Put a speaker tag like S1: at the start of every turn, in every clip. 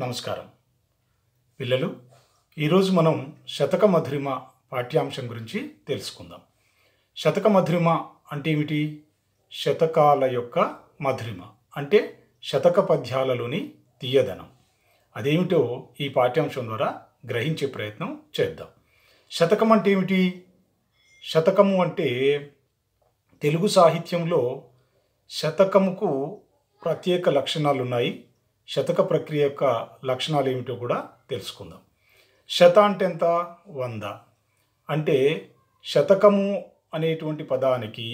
S1: నమస్కారం పిల్లలు ఈరోజు మనం శతక మధురిమ పాఠ్యాంశం గురించి తెలుసుకుందాం శతక మధురిమ అంటే ఏమిటి శతకాల యొక్క మధురిమ అంటే శతక పద్యాలలోని తీయదనం అదేమిటో ఈ పాఠ్యాంశం ద్వారా గ్రహించే ప్రయత్నం చేద్దాం శతకం అంటే ఏమిటి శతకము అంటే తెలుగు సాహిత్యంలో శతకముకు ప్రత్యేక లక్షణాలు ఉన్నాయి శతక ప్రక్రియ యొక్క లక్షణాలు ఏమిటో కూడా తెలుసుకుందాం శత అంటే ఎంత వంద అంటే శతకము అనేటువంటి పదానికి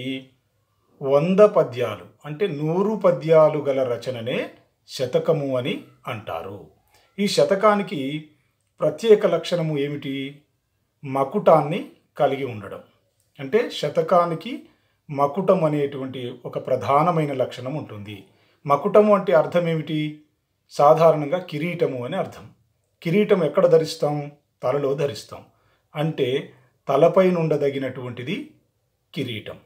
S1: వంద పద్యాలు అంటే నూరు పద్యాలు గల రచననే శతకము అని అంటారు ఈ శతకానికి ప్రత్యేక లక్షణము ఏమిటి మకుటాన్ని కలిగి ఉండడం అంటే శతకానికి మకుటం అనేటువంటి ఒక ప్రధానమైన లక్షణం ఉంటుంది మకుటము అంటే అర్థం ఏమిటి సాధారణంగా కిరీటము అని అర్థం కిరీటం ఎక్కడ ధరిస్తాం తలలో ధరిస్తాం అంటే తలపై ఉండదగినటువంటిది కిరీటం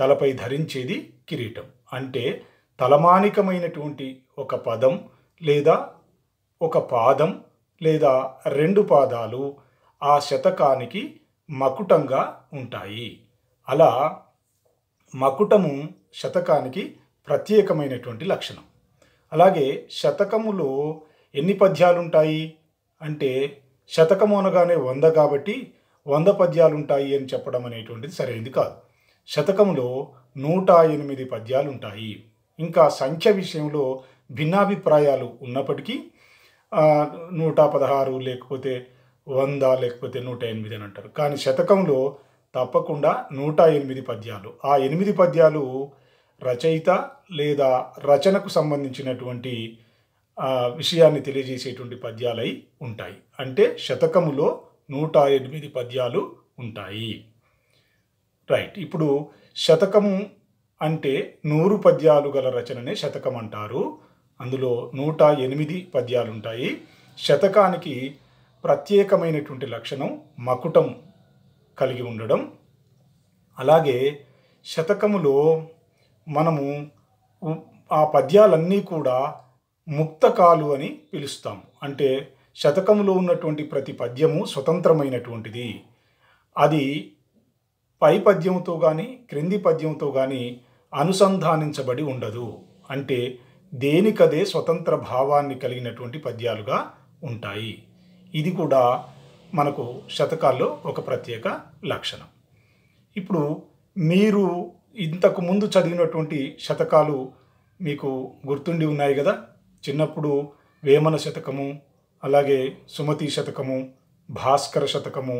S1: తలపై ధరించేది కిరీటం అంటే తలమానికమైనటువంటి ఒక పదం లేదా ఒక పాదం లేదా రెండు పాదాలు ఆ శతకానికి మకుటంగా ఉంటాయి అలా మకుటము శతకానికి ప్రత్యేకమైనటువంటి లక్షణం అలాగే శతకములో ఎన్ని పద్యాలు ఉంటాయి అంటే శతకము అనగానే వంద కాబట్టి వంద పద్యాలు ఉంటాయి అని చెప్పడం అనేటువంటిది సరైనది కాదు శతకంలో నూట ఎనిమిది పద్యాలు ఉంటాయి ఇంకా సంఖ్య విషయంలో భిన్నాభిప్రాయాలు ఉన్నప్పటికీ నూట పదహారు లేకపోతే వంద లేకపోతే నూట ఎనిమిది అని అంటారు కానీ శతకంలో తప్పకుండా నూట ఎనిమిది పద్యాలు ఆ ఎనిమిది పద్యాలు రచయిత లేదా రచనకు సంబంధించినటువంటి విషయాన్ని తెలియజేసేటువంటి పద్యాలై ఉంటాయి అంటే శతకములో నూట ఎనిమిది పద్యాలు ఉంటాయి రైట్ ఇప్పుడు శతకము అంటే నూరు పద్యాలు గల రచననే శతకం అంటారు అందులో నూట ఎనిమిది పద్యాలు ఉంటాయి శతకానికి ప్రత్యేకమైనటువంటి లక్షణం మకుటం కలిగి ఉండడం అలాగే శతకములో మనము ఆ పద్యాలన్నీ కూడా ముక్తకాలు అని పిలుస్తాము అంటే శతకంలో ఉన్నటువంటి ప్రతి పద్యము స్వతంత్రమైనటువంటిది అది పై పద్యంతో కానీ క్రింది పద్యంతో కానీ అనుసంధానించబడి ఉండదు అంటే దేనికదే స్వతంత్ర భావాన్ని కలిగినటువంటి పద్యాలుగా ఉంటాయి ఇది కూడా మనకు శతకాల్లో ఒక ప్రత్యేక లక్షణం ఇప్పుడు మీరు ఇంతకు ముందు చదివినటువంటి శతకాలు మీకు గుర్తుండి ఉన్నాయి కదా చిన్నప్పుడు వేమన శతకము అలాగే సుమతి శతకము భాస్కర శతకము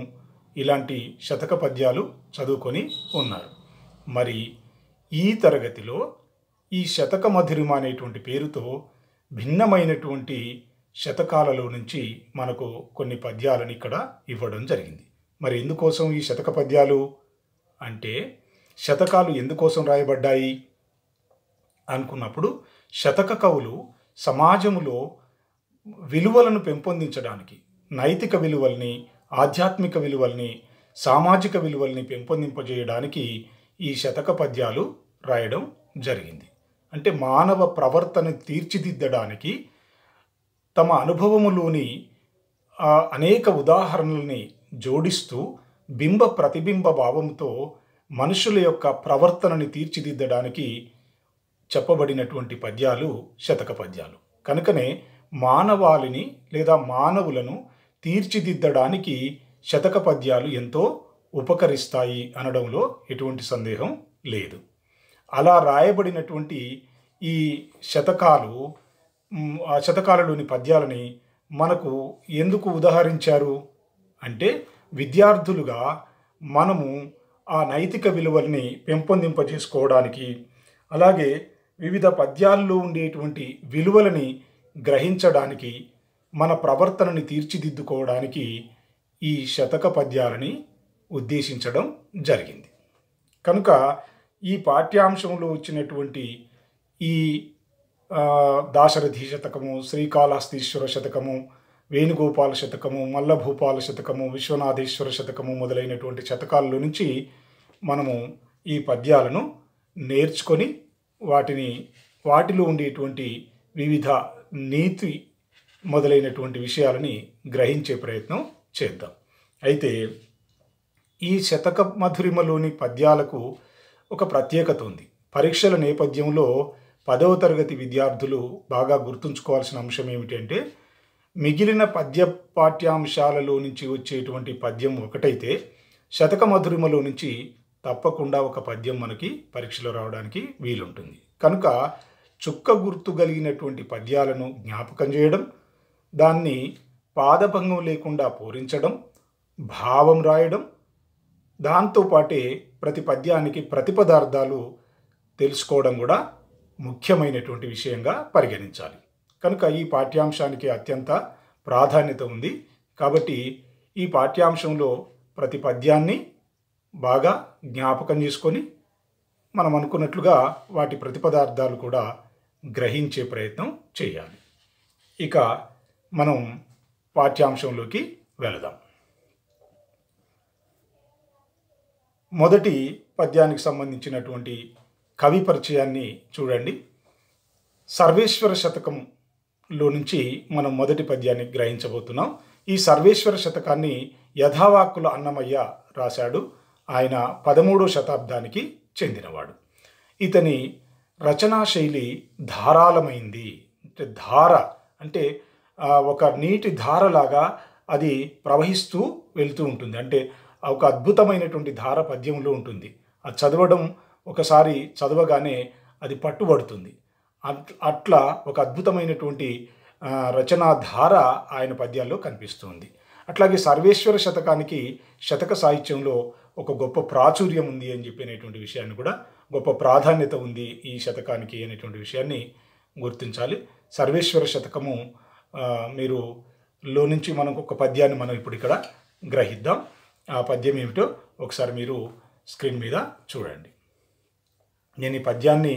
S1: ఇలాంటి శతక పద్యాలు చదువుకొని ఉన్నారు మరి ఈ తరగతిలో ఈ శతక మధురిమ అనేటువంటి పేరుతో భిన్నమైనటువంటి శతకాలలో నుంచి మనకు కొన్ని పద్యాలను ఇక్కడ ఇవ్వడం జరిగింది మరి ఎందుకోసం ఈ శతక పద్యాలు అంటే శతకాలు ఎందుకోసం రాయబడ్డాయి అనుకున్నప్పుడు శతక కవులు సమాజంలో విలువలను పెంపొందించడానికి నైతిక విలువల్ని ఆధ్యాత్మిక విలువల్ని సామాజిక విలువల్ని పెంపొందింపజేయడానికి ఈ శతక పద్యాలు రాయడం జరిగింది అంటే మానవ ప్రవర్తన తీర్చిదిద్దడానికి తమ అనుభవములోని అనేక ఉదాహరణల్ని జోడిస్తూ బింబ ప్రతిబింబ భావంతో మనుషుల యొక్క ప్రవర్తనని తీర్చిదిద్దడానికి చెప్పబడినటువంటి పద్యాలు శతక పద్యాలు కనుకనే మానవాళిని లేదా మానవులను తీర్చిదిద్దడానికి శతక పద్యాలు ఎంతో ఉపకరిస్తాయి అనడంలో ఎటువంటి సందేహం లేదు అలా రాయబడినటువంటి ఈ శతకాలు ఆ శతకాలలోని పద్యాలని మనకు ఎందుకు ఉదాహరించారు అంటే విద్యార్థులుగా మనము ఆ నైతిక విలువల్ని పెంపొందింపజేసుకోవడానికి అలాగే వివిధ పద్యాల్లో ఉండేటువంటి విలువలని గ్రహించడానికి మన ప్రవర్తనని తీర్చిదిద్దుకోవడానికి ఈ శతక పద్యాలని ఉద్దేశించడం జరిగింది కనుక ఈ పాఠ్యాంశంలో వచ్చినటువంటి ఈ దాశరథి శతకము శ్రీకాళహస్తీశ్వర శతకము వేణుగోపాల శతకము మల్లభూపాల శతకము విశ్వనాథేశ్వర శతకము మొదలైనటువంటి శతకాల్లో నుంచి మనము ఈ పద్యాలను నేర్చుకొని వాటిని వాటిలో ఉండేటువంటి వివిధ నీతి మొదలైనటువంటి విషయాలని గ్రహించే ప్రయత్నం చేద్దాం అయితే ఈ శతక మధురిమలోని పద్యాలకు ఒక ప్రత్యేకత ఉంది పరీక్షల నేపథ్యంలో పదవ తరగతి విద్యార్థులు బాగా గుర్తుంచుకోవాల్సిన అంశం ఏమిటంటే మిగిలిన పద్య పాఠ్యాంశాలలో నుంచి వచ్చేటువంటి పద్యం ఒకటైతే శతక మధురిమలో నుంచి తప్పకుండా ఒక పద్యం మనకి పరీక్షలో రావడానికి వీలుంటుంది కనుక చుక్క గుర్తు కలిగినటువంటి పద్యాలను జ్ఞాపకం చేయడం దాన్ని పాదభంగం లేకుండా పూరించడం భావం రాయడం దాంతోపాటే ప్రతి పద్యానికి ప్రతి పదార్థాలు తెలుసుకోవడం కూడా ముఖ్యమైనటువంటి విషయంగా పరిగణించాలి కనుక ఈ పాఠ్యాంశానికి అత్యంత ప్రాధాన్యత ఉంది కాబట్టి ఈ పాఠ్యాంశంలో ప్రతి పద్యాన్ని బాగా జ్ఞాపకం చేసుకొని మనం అనుకున్నట్లుగా వాటి ప్రతిపదార్థాలు కూడా గ్రహించే ప్రయత్నం చేయాలి ఇక మనం పాఠ్యాంశంలోకి వెళదాం మొదటి పద్యానికి సంబంధించినటువంటి కవి పరిచయాన్ని చూడండి సర్వేశ్వర శతకం లో నుంచి మనం మొదటి పద్యాన్ని గ్రహించబోతున్నాం ఈ సర్వేశ్వర శతకాన్ని యథావాక్కుల అన్నమయ్య రాశాడు ఆయన పదమూడో శతాబ్దానికి చెందినవాడు ఇతని రచనా శైలి ధారాళమైంది అంటే ధార అంటే ఒక నీటి ధారలాగా అది ప్రవహిస్తూ వెళ్తూ ఉంటుంది అంటే ఒక అద్భుతమైనటువంటి ధార పద్యంలో ఉంటుంది అది చదవడం ఒకసారి చదవగానే అది పట్టుబడుతుంది అట్లా ఒక అద్భుతమైనటువంటి రచనాధార ఆయన పద్యాల్లో కనిపిస్తుంది అట్లాగే సర్వేశ్వర శతకానికి శతక సాహిత్యంలో ఒక గొప్ప ప్రాచుర్యం ఉంది అని చెప్పినటువంటి విషయాన్ని కూడా గొప్ప ప్రాధాన్యత ఉంది ఈ శతకానికి అనేటువంటి విషయాన్ని గుర్తించాలి సర్వేశ్వర శతకము మీరు లో నుంచి మనకు ఒక పద్యాన్ని మనం ఇప్పుడు ఇక్కడ గ్రహిద్దాం ఆ పద్యం ఏమిటో ఒకసారి మీరు స్క్రీన్ మీద చూడండి నేను ఈ పద్యాన్ని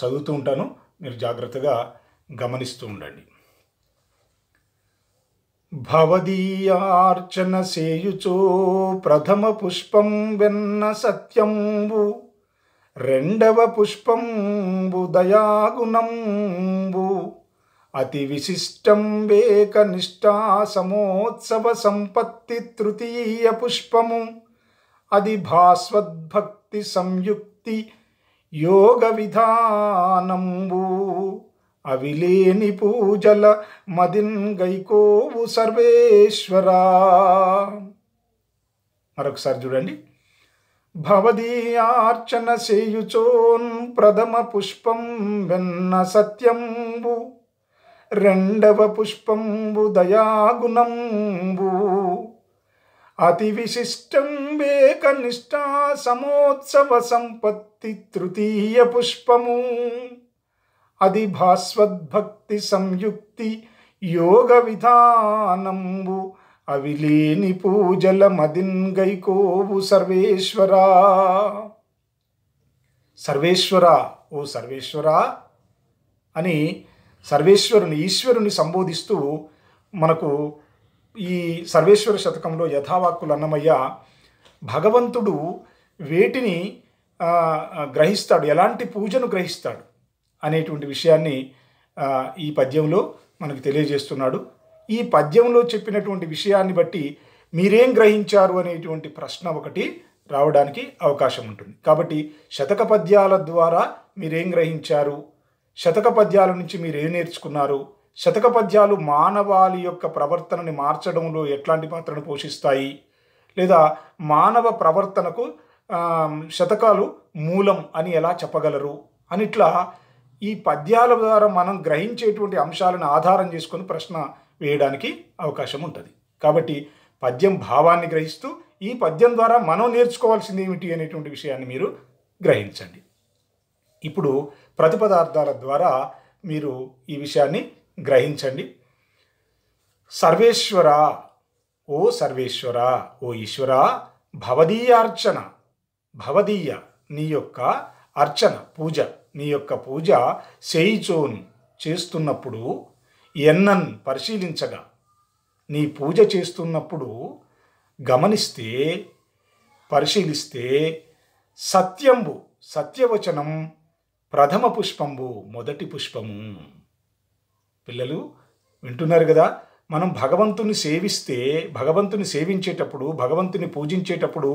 S1: చదువుతూ ఉంటాను మీరు జాగ్రత్తగా గమనిస్తూ ఉండండి భవదీయార్చన సేయుచో ప్రథమ పుష్పం వెన్న సత్యంబు రెండవ పుష్పంబు దయాగుణంబు అతి విశిష్టం వేక నిష్టా సమోత్సవ సంపత్తి తృతీయ పుష్పము అది భాస్వద్భక్తి సంయుక్తి యోగ విధానంబు అవిలేని పూజల మదిన్ గైకోవు సర్వేశ్వరా మరొకసారి చూడండి భవదీయార్చన సేయుచోన్ ప్రథమ పుష్పం వెన్న సత్యంబు రెండవ పుష్పంబు దయాగుణంబు అతి విశిష్టం వేకనిష్టా సమోత్సవ సంపత్తి తృతీయ పుష్పము అది భాస్వద్భక్తి సంయుక్తి యోగ విధానంబు అవిలేని పూజల మదిన్గైకోవు సర్వేశ్వరా సర్వేశ్వర ఓ సర్వేశ్వర అని సర్వేశ్వరుని ఈశ్వరుని సంబోధిస్తూ మనకు ఈ సర్వేశ్వర శతకంలో యథావాక్కులు అన్నమయ్య భగవంతుడు వేటిని గ్రహిస్తాడు ఎలాంటి పూజను గ్రహిస్తాడు అనేటువంటి విషయాన్ని ఈ పద్యంలో మనకు తెలియజేస్తున్నాడు ఈ పద్యంలో చెప్పినటువంటి విషయాన్ని బట్టి మీరేం గ్రహించారు అనేటువంటి ప్రశ్న ఒకటి రావడానికి అవకాశం ఉంటుంది కాబట్టి శతక పద్యాల ద్వారా మీరేం గ్రహించారు శతక పద్యాల నుంచి మీరు ఏం నేర్చుకున్నారు శతక పద్యాలు మానవాళి యొక్క ప్రవర్తనని మార్చడంలో ఎట్లాంటి పాత్రను పోషిస్తాయి లేదా మానవ ప్రవర్తనకు శతకాలు మూలం అని ఎలా చెప్పగలరు అని ఇట్లా ఈ పద్యాల ద్వారా మనం గ్రహించేటువంటి అంశాలను ఆధారం చేసుకొని ప్రశ్న వేయడానికి అవకాశం ఉంటుంది కాబట్టి పద్యం భావాన్ని గ్రహిస్తూ ఈ పద్యం ద్వారా మనం నేర్చుకోవాల్సింది ఏమిటి అనేటువంటి విషయాన్ని మీరు గ్రహించండి ఇప్పుడు ప్రతిపదార్థాల ద్వారా మీరు ఈ విషయాన్ని గ్రహించండి సర్వేశ్వర ఓ సర్వేశ్వర ఓ ఈశ్వర భవదీయార్చన భవదీయ నీ యొక్క అర్చన పూజ నీ యొక్క పూజ చేయిచోను చేస్తున్నప్పుడు ఎన్నన్ పరిశీలించగా నీ పూజ చేస్తున్నప్పుడు గమనిస్తే పరిశీలిస్తే సత్యంబు సత్యవచనం ప్రథమ పుష్పంబు మొదటి పుష్పము పిల్లలు వింటున్నారు కదా మనం భగవంతుని సేవిస్తే భగవంతుని సేవించేటప్పుడు భగవంతుని పూజించేటప్పుడు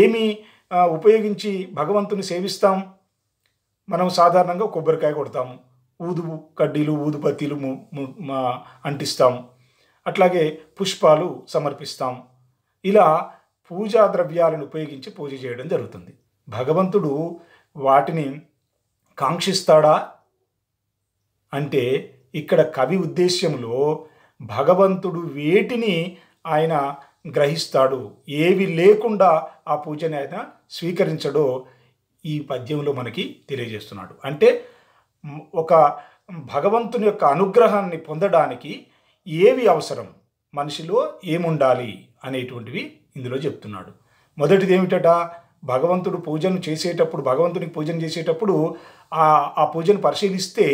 S1: ఏమి ఉపయోగించి భగవంతుని సేవిస్తాం మనం సాధారణంగా కొబ్బరికాయ కొడతాం ఊదు కడ్డీలు ఊదుపత్తిలు అంటిస్తాం అట్లాగే పుష్పాలు సమర్పిస్తాం ఇలా పూజా ద్రవ్యాలను ఉపయోగించి పూజ చేయడం జరుగుతుంది భగవంతుడు వాటిని కాంక్షిస్తాడా అంటే ఇక్కడ కవి ఉద్దేశ్యంలో భగవంతుడు వేటిని ఆయన గ్రహిస్తాడు ఏవి లేకుండా ఆ పూజని ఆయన స్వీకరించడో ఈ పద్యంలో మనకి తెలియజేస్తున్నాడు అంటే ఒక భగవంతుని యొక్క అనుగ్రహాన్ని పొందడానికి ఏవి అవసరం మనిషిలో ఏముండాలి అనేటువంటివి ఇందులో చెప్తున్నాడు మొదటిది ఏమిటట భగవంతుడు పూజను చేసేటప్పుడు భగవంతునికి పూజను చేసేటప్పుడు ఆ పూజను పరిశీలిస్తే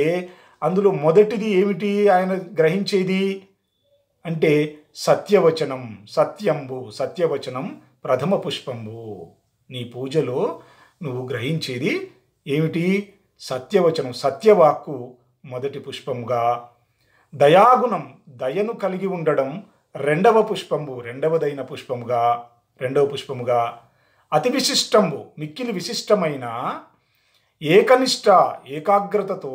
S1: అందులో మొదటిది ఏమిటి ఆయన గ్రహించేది అంటే సత్యవచనం సత్యంబు సత్యవచనం ప్రథమ పుష్పంబు నీ పూజలో నువ్వు గ్రహించేది ఏమిటి సత్యవచనం సత్యవాక్కు మొదటి పుష్పముగా దయాగుణం దయను కలిగి ఉండడం రెండవ పుష్పంబు రెండవదైన పుష్పముగా రెండవ పుష్పముగా అతి విశిష్టంబు మిక్కిలి విశిష్టమైన ఏకనిష్ట ఏకాగ్రతతో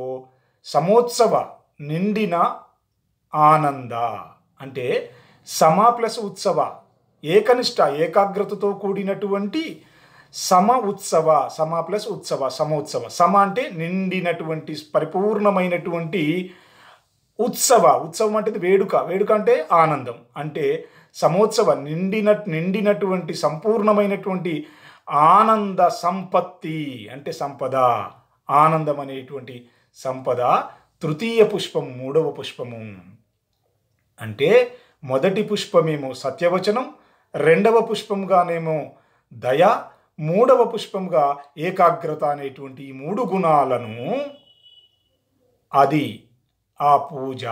S1: సమోత్సవ నిండిన ఆనంద అంటే సమ ప్లస్ ఉత్సవ ఏకనిష్ట ఏకాగ్రతతో కూడినటువంటి సమ ఉత్సవ సమ ప్లస్ ఉత్సవ సమోత్సవ సమ అంటే నిండినటువంటి పరిపూర్ణమైనటువంటి ఉత్సవ ఉత్సవం అంటే వేడుక వేడుక అంటే ఆనందం అంటే సమోత్సవ నిండిన నిండినటువంటి సంపూర్ణమైనటువంటి ఆనంద సంపత్తి అంటే సంపద ఆనందం అనేటువంటి సంపద తృతీయ పుష్పం మూడవ పుష్పము అంటే మొదటి పుష్పమేమో సత్యవచనం రెండవ పుష్పంగానేమో దయ మూడవ పుష్పంగా ఏకాగ్రత అనేటువంటి ఈ మూడు గుణాలను అది ఆ పూజ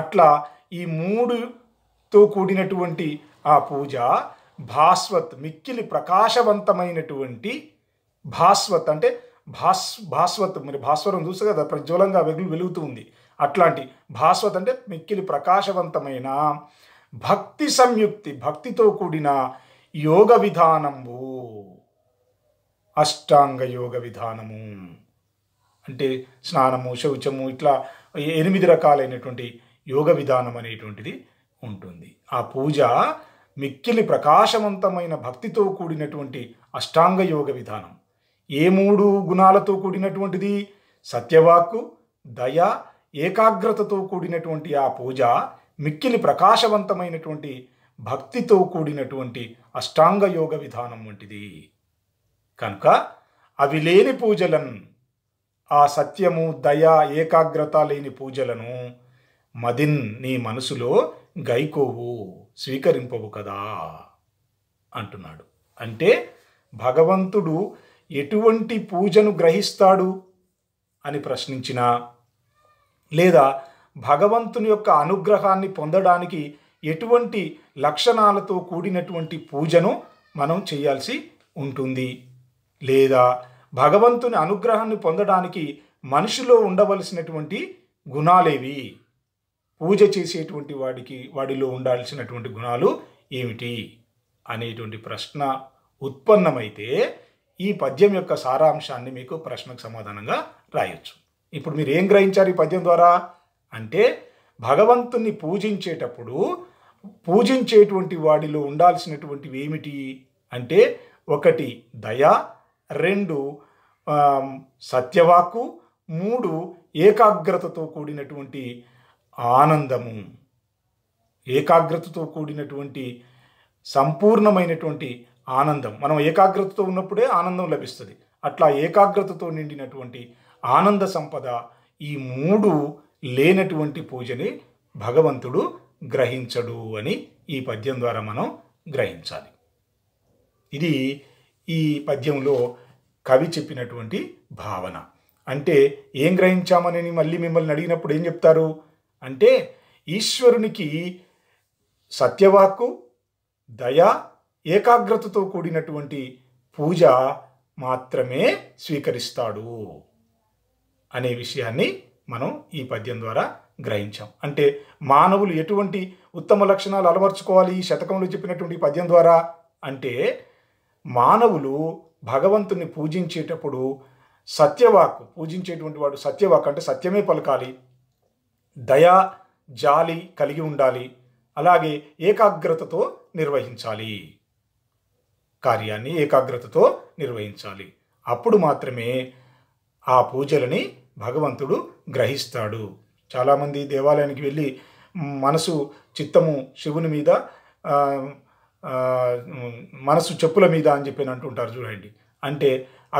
S1: అట్లా ఈ మూడుతో కూడినటువంటి ఆ పూజ భాస్వత్ మిక్కిలి ప్రకాశవంతమైనటువంటి భాస్వత్ అంటే భాస్ భాస్వత్ మరి భాస్వరం చూస్తే కదా ప్రజ్వలంగా వెగులు వెలుగుతూ ఉంది అట్లాంటి భాస్వత్ అంటే మిక్కిలి ప్రకాశవంతమైన భక్తి సంయుక్తి భక్తితో కూడిన యోగ విధానము అష్టాంగ యోగ విధానము అంటే స్నానము శౌచము ఇట్లా ఎనిమిది రకాలైనటువంటి యోగ విధానం అనేటువంటిది ఉంటుంది ఆ పూజ మిక్కిలి ప్రకాశవంతమైన భక్తితో కూడినటువంటి అష్టాంగ యోగ విధానం ఏ మూడు గుణాలతో కూడినటువంటిది సత్యవాక్కు దయ ఏకాగ్రతతో కూడినటువంటి ఆ పూజ మిక్కిలి ప్రకాశవంతమైనటువంటి భక్తితో కూడినటువంటి అష్టాంగ యోగ విధానం వంటిది కనుక అవి లేని పూజలను ఆ సత్యము దయ ఏకాగ్రత లేని పూజలను మదిన్ నీ మనసులో గైకోవు స్వీకరింపవు కదా అంటున్నాడు అంటే భగవంతుడు ఎటువంటి పూజను గ్రహిస్తాడు అని ప్రశ్నించినా లేదా భగవంతుని యొక్క అనుగ్రహాన్ని పొందడానికి ఎటువంటి లక్షణాలతో కూడినటువంటి పూజను మనం చేయాల్సి ఉంటుంది లేదా భగవంతుని అనుగ్రహాన్ని పొందడానికి మనిషిలో ఉండవలసినటువంటి గుణాలేవి పూజ చేసేటువంటి వాడికి వాడిలో ఉండాల్సినటువంటి గుణాలు ఏమిటి అనేటువంటి ప్రశ్న ఉత్పన్నమైతే ఈ పద్యం యొక్క సారాంశాన్ని మీకు ప్రశ్నకు సమాధానంగా రాయొచ్చు ఇప్పుడు మీరు ఏం గ్రహించారు ఈ పద్యం ద్వారా అంటే భగవంతుని పూజించేటప్పుడు పూజించేటువంటి వాడిలో ఉండాల్సినటువంటివి ఏమిటి అంటే ఒకటి దయ రెండు సత్యవాకు మూడు ఏకాగ్రతతో కూడినటువంటి ఆనందము ఏకాగ్రతతో కూడినటువంటి సంపూర్ణమైనటువంటి ఆనందం మనం ఏకాగ్రతతో ఉన్నప్పుడే ఆనందం లభిస్తుంది అట్లా ఏకాగ్రతతో నిండినటువంటి ఆనంద సంపద ఈ మూడు లేనటువంటి పూజని భగవంతుడు గ్రహించడు అని ఈ పద్యం ద్వారా మనం గ్రహించాలి ఇది ఈ పద్యంలో కవి చెప్పినటువంటి భావన అంటే ఏం గ్రహించామని మళ్ళీ మిమ్మల్ని అడిగినప్పుడు ఏం చెప్తారు అంటే ఈశ్వరునికి సత్యవాక్కు దయా ఏకాగ్రతతో కూడినటువంటి పూజ మాత్రమే స్వీకరిస్తాడు అనే విషయాన్ని మనం ఈ పద్యం ద్వారా గ్రహించాం అంటే మానవులు ఎటువంటి ఉత్తమ లక్షణాలు అలవర్చుకోవాలి ఈ శతకంలో చెప్పినటువంటి పద్యం ద్వారా అంటే మానవులు భగవంతుని పూజించేటప్పుడు సత్యవాక్ పూజించేటువంటి వాడు సత్యవాక్ అంటే సత్యమే పలకాలి దయా జాలి కలిగి ఉండాలి అలాగే ఏకాగ్రతతో నిర్వహించాలి కార్యాన్ని ఏకాగ్రతతో నిర్వహించాలి అప్పుడు మాత్రమే ఆ పూజలని భగవంతుడు గ్రహిస్తాడు చాలామంది దేవాలయానికి వెళ్ళి మనసు చిత్తము శివుని మీద మనసు చెప్పుల మీద అని చెప్పి అంటుంటారు చూడండి అంటే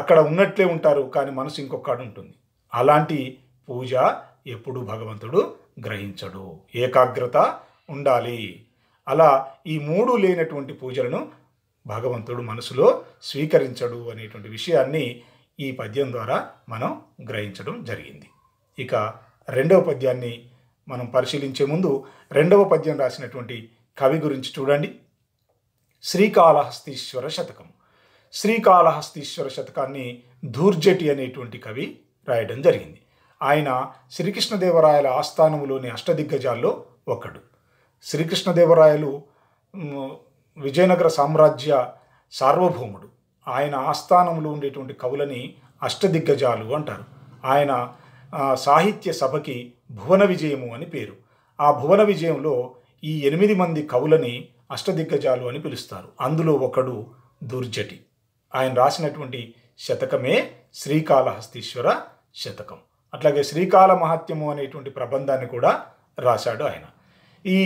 S1: అక్కడ ఉన్నట్లే ఉంటారు కానీ మనసు ఇంకొకటి ఉంటుంది అలాంటి పూజ ఎప్పుడు భగవంతుడు గ్రహించడు ఏకాగ్రత ఉండాలి అలా ఈ మూడు లేనటువంటి పూజలను భగవంతుడు మనసులో స్వీకరించడు అనేటువంటి విషయాన్ని ఈ పద్యం ద్వారా మనం గ్రహించడం జరిగింది ఇక రెండవ పద్యాన్ని మనం పరిశీలించే ముందు రెండవ పద్యం రాసినటువంటి కవి గురించి చూడండి శ్రీకాళహస్తీశ్వర శతకం శ్రీకాళహస్తీశ్వర శతకాన్ని ధూర్జటి అనేటువంటి కవి రాయడం జరిగింది ఆయన శ్రీకృష్ణదేవరాయల ఆస్థానములోని అష్టదిగ్గజాల్లో ఒకడు శ్రీకృష్ణదేవరాయలు విజయనగర సామ్రాజ్య సార్వభౌముడు ఆయన ఆస్థానంలో ఉండేటువంటి కవులని అష్టదిగ్గజాలు అంటారు ఆయన సాహిత్య సభకి భువన విజయము అని పేరు ఆ భువన విజయంలో ఈ ఎనిమిది మంది కవులని అష్టదిగ్గజాలు అని పిలుస్తారు అందులో ఒకడు దుర్జటి ఆయన రాసినటువంటి శతకమే శ్రీకాళహస్తీశ్వర శతకం అట్లాగే శ్రీకాళ మహాత్యము అనేటువంటి ప్రబంధాన్ని కూడా రాశాడు ఆయన ఈ